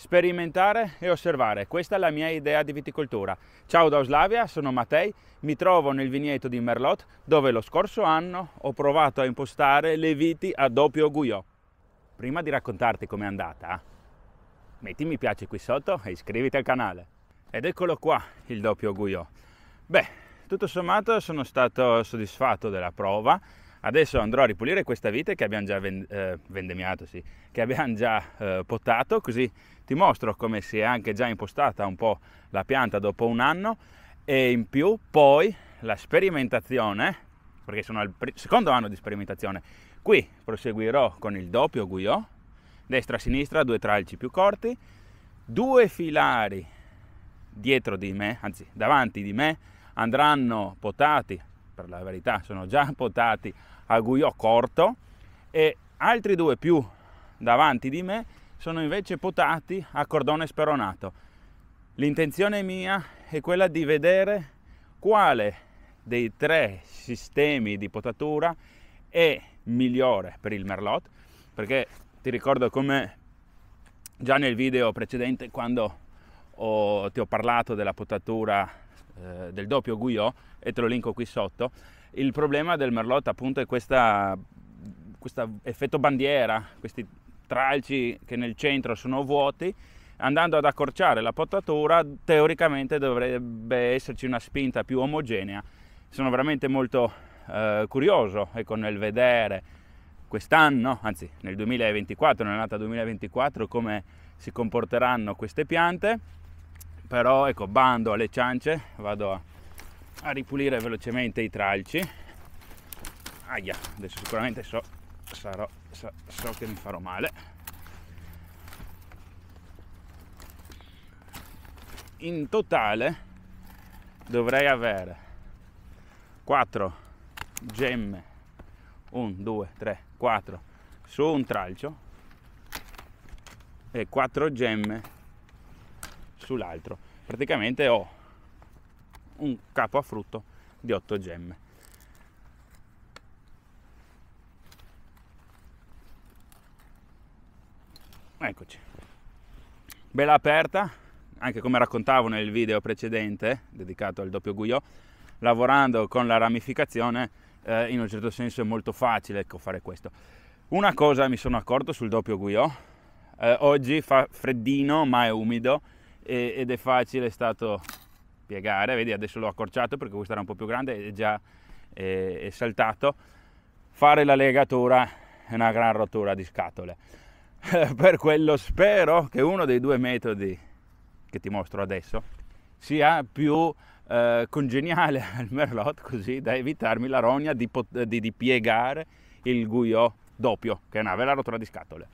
sperimentare e osservare. Questa è la mia idea di viticoltura. Ciao da Oslavia, sono Mattei, mi trovo nel vigneto di Merlot dove lo scorso anno ho provato a impostare le viti a doppio guio. Prima di raccontarti com'è andata, metti mi piace qui sotto e iscriviti al canale. Ed eccolo qua il doppio guio. Beh, tutto sommato sono stato soddisfatto della prova Adesso andrò a ripulire questa vite che abbiamo già vend- eh, vendemmiato, sì, che abbiamo già eh, potato, così ti mostro come si è anche già impostata un po' la pianta dopo un anno e in più poi la sperimentazione, perché sono al pr- secondo anno di sperimentazione. Qui proseguirò con il doppio guio, destra-sinistra, due tralci più corti, due filari dietro di me, anzi davanti di me, andranno potati per la verità sono già potati a guio corto e altri due più davanti di me sono invece potati a cordone speronato. L'intenzione mia è quella di vedere quale dei tre sistemi di potatura è migliore per il merlot, perché ti ricordo come già nel video precedente quando ho, ti ho parlato della potatura eh, del doppio Guyot e te lo linko qui sotto. Il problema del Merlot appunto è questo effetto bandiera, questi tralci che nel centro sono vuoti, andando ad accorciare la potatura teoricamente dovrebbe esserci una spinta più omogenea. Sono veramente molto eh, curioso ecco, nel vedere quest'anno, anzi nel 2024, nell'annata 2024, come si comporteranno queste piante però ecco bando alle ciance vado a, a ripulire velocemente i tralci aia adesso sicuramente so, sarò, so, so che mi farò male in totale dovrei avere 4 gemme 1 2 3 4 su un tralcio e 4 gemme sull'altro praticamente ho un capo a frutto di 8 gemme eccoci bella aperta anche come raccontavo nel video precedente dedicato al doppio guio lavorando con la ramificazione eh, in un certo senso è molto facile ecco, fare questo una cosa mi sono accorto sul doppio guio eh, oggi fa freddino ma è umido e, ed è facile è stato piegare, vedi adesso l'ho accorciato perché questo era un po' più grande e già è, è saltato, fare la legatura è una gran rottura di scatole. per quello spero che uno dei due metodi che ti mostro adesso sia più eh, congeniale al merlot così da evitarmi la rogna di, pot- di, di piegare il guio doppio che è una vera rottura di scatole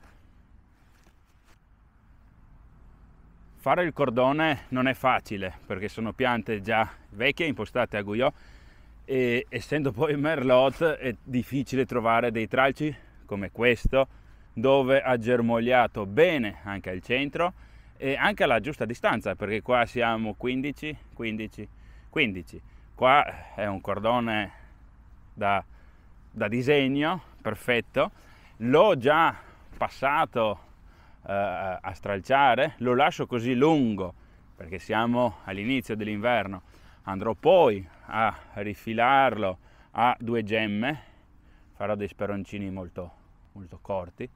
Fare il cordone non è facile perché sono piante già vecchie, impostate a guyot e essendo poi merlot è difficile trovare dei tralci come questo dove ha germogliato bene anche al centro e anche alla giusta distanza perché qua siamo 15, 15, 15. Qua è un cordone da, da disegno perfetto, l'ho già passato eh, a stralciare, lo lascio così lungo perché siamo all'inizio dell'inverno, andrò poi a rifilarlo a due gemme, farò dei speroncini molto, molto corti,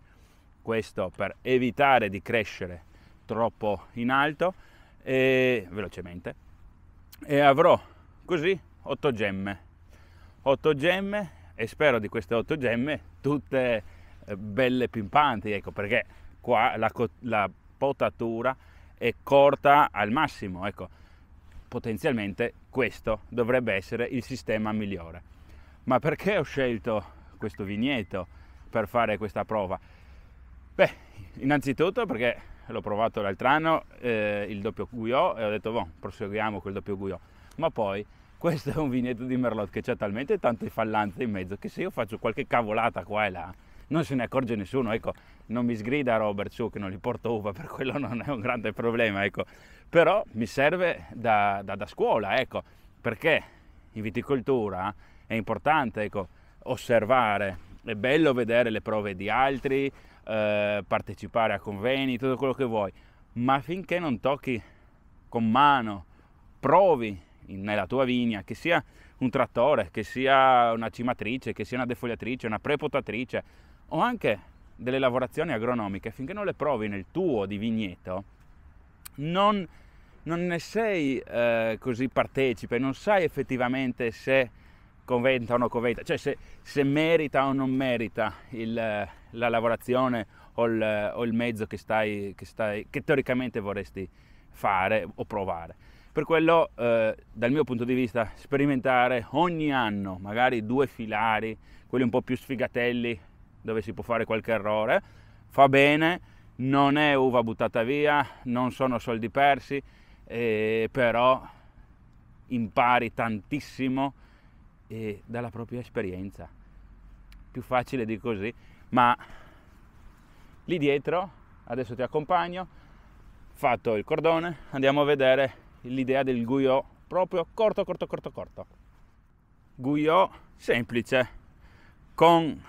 questo per evitare di crescere troppo in alto e velocemente e avrò così 8 gemme 8 gemme e spero di queste 8 gemme tutte eh, belle pimpanti ecco perché qua la, la potatura è corta al massimo. Ecco, potenzialmente questo dovrebbe essere il sistema migliore. Ma perché ho scelto questo vigneto per fare questa prova? Beh, innanzitutto perché l'ho provato l'altro anno eh, il doppio guio e ho detto, boh, proseguiamo col doppio guio. Ma poi questo è un vigneto di Merlot che c'è talmente tante fallanze in mezzo che se io faccio qualche cavolata qua e là, non se ne accorge nessuno, ecco, non mi sgrida Robert su che non gli porto uva, per quello non è un grande problema, ecco, però mi serve da, da, da scuola, ecco, perché in viticoltura è importante, ecco, osservare, è bello vedere le prove di altri, eh, partecipare a convegni, tutto quello che vuoi, ma finché non tocchi con mano, provi nella tua vigna, che sia un trattore, che sia una cimatrice, che sia una defogliatrice, una prepotatrice, o anche delle lavorazioni agronomiche, finché non le provi nel tuo di vigneto, non, non ne sei eh, così partecipe, non sai effettivamente se conventa o non conventa, cioè se, se merita o non merita il, la lavorazione o il, o il mezzo che, stai, che, stai, che teoricamente vorresti fare o provare. Per quello, eh, dal mio punto di vista, sperimentare ogni anno magari due filari, quelli un po' più sfigatelli dove si può fare qualche errore, fa bene, non è uva buttata via, non sono soldi persi, eh, però impari tantissimo eh, dalla propria esperienza. Più facile di così, ma lì dietro, adesso ti accompagno, fatto il cordone, andiamo a vedere l'idea del guio proprio corto corto corto corto. Guio semplice con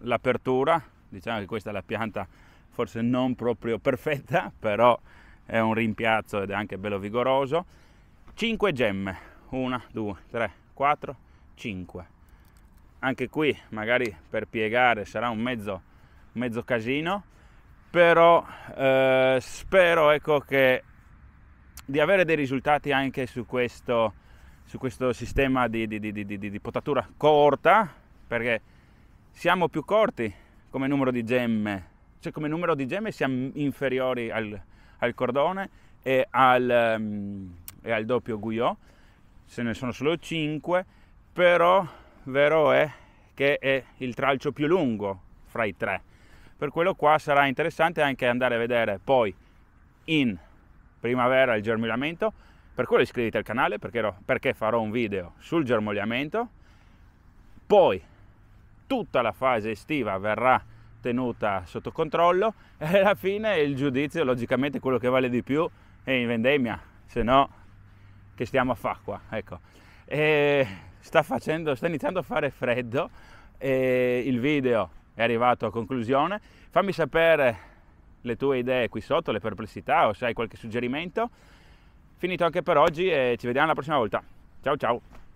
l'apertura, diciamo che questa è la pianta forse non proprio perfetta, però è un rimpiazzo ed è anche bello vigoroso. 5 gemme, 1, 2, 3, 4, 5. Anche qui magari per piegare sarà un mezzo, mezzo casino, però eh, spero ecco, che di avere dei risultati anche su questo, su questo sistema di, di, di, di potatura corta, perché siamo più corti come numero di gemme, cioè come numero di gemme siamo inferiori al, al cordone e al, um, e al doppio guyot, se ne sono solo 5, però vero è che è il tralcio più lungo fra i tre. Per quello qua sarà interessante anche andare a vedere poi in primavera il germogliamento, per quello iscriviti al canale perché, perché farò un video sul germogliamento, poi tutta la fase estiva verrà tenuta sotto controllo e alla fine il giudizio logicamente quello che vale di più è in vendemmia, se no che stiamo a fa qua, ecco. E sta, facendo, sta iniziando a fare freddo e il video è arrivato a conclusione. Fammi sapere le tue idee qui sotto, le perplessità o se hai qualche suggerimento. Finito anche per oggi e ci vediamo la prossima volta. Ciao ciao!